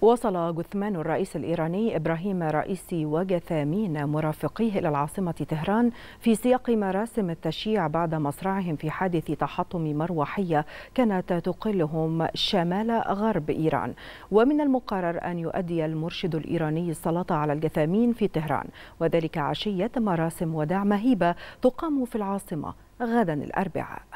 وصل جثمان الرئيس الإيراني إبراهيم رئيسي وجثامين مرافقيه إلى العاصمة طهران في سياق مراسم التشييع بعد مصرعهم في حادث تحطم مروحية كانت تقلهم شمال غرب إيران ومن المقرر أن يؤدي المرشد الإيراني الصلاة على الجثامين في طهران وذلك عشية مراسم وداع مهيبة تقام في العاصمة غدا الأربعاء